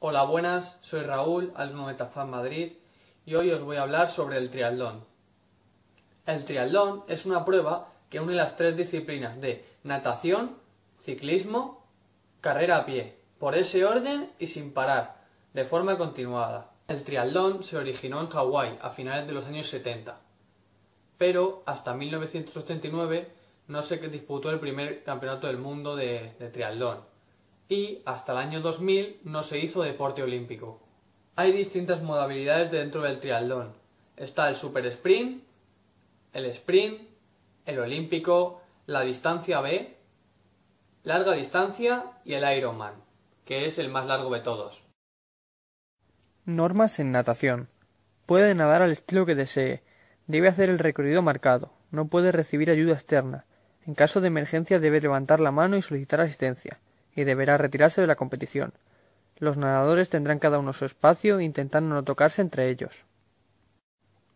Hola, buenas, soy Raúl, alumno de Tafán Madrid, y hoy os voy a hablar sobre el triatlón. El triatlón es una prueba que une las tres disciplinas de natación, ciclismo, carrera a pie, por ese orden y sin parar, de forma continuada. El triatlón se originó en Hawái a finales de los años 70, pero hasta 1989 no se disputó el primer campeonato del mundo de, de triatlón y hasta el año 2000 no se hizo deporte olímpico. Hay distintas modalidades dentro del triatlón. Está el super sprint, el sprint, el olímpico, la distancia B, larga distancia y el Ironman, que es el más largo de todos. Normas en natación. Puede nadar al estilo que desee. Debe hacer el recorrido marcado. No puede recibir ayuda externa. En caso de emergencia debe levantar la mano y solicitar asistencia y deberá retirarse de la competición. Los nadadores tendrán cada uno su espacio intentando no tocarse entre ellos.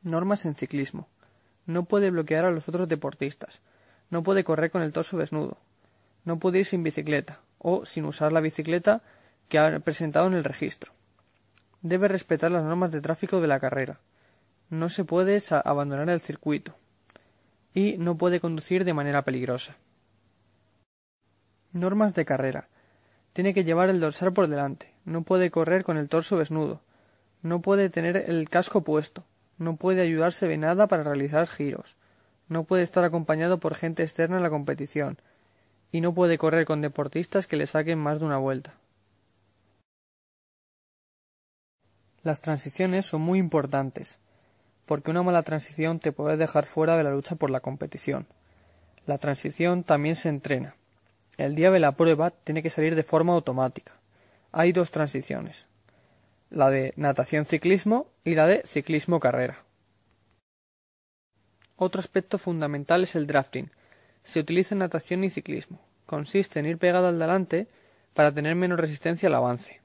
Normas en ciclismo. No puede bloquear a los otros deportistas. No puede correr con el torso desnudo. No puede ir sin bicicleta o sin usar la bicicleta que ha presentado en el registro. Debe respetar las normas de tráfico de la carrera. No se puede abandonar el circuito. Y no puede conducir de manera peligrosa. Normas de carrera. Tiene que llevar el dorsal por delante. No puede correr con el torso desnudo. No puede tener el casco puesto. No puede ayudarse de nada para realizar giros. No puede estar acompañado por gente externa en la competición. Y no puede correr con deportistas que le saquen más de una vuelta. Las transiciones son muy importantes, porque una mala transición te puede dejar fuera de la lucha por la competición. La transición también se entrena. El día de la prueba tiene que salir de forma automática. Hay dos transiciones, la de natación-ciclismo y la de ciclismo-carrera. Otro aspecto fundamental es el drafting. Se utiliza en natación y ciclismo. Consiste en ir pegado al delante para tener menos resistencia al avance.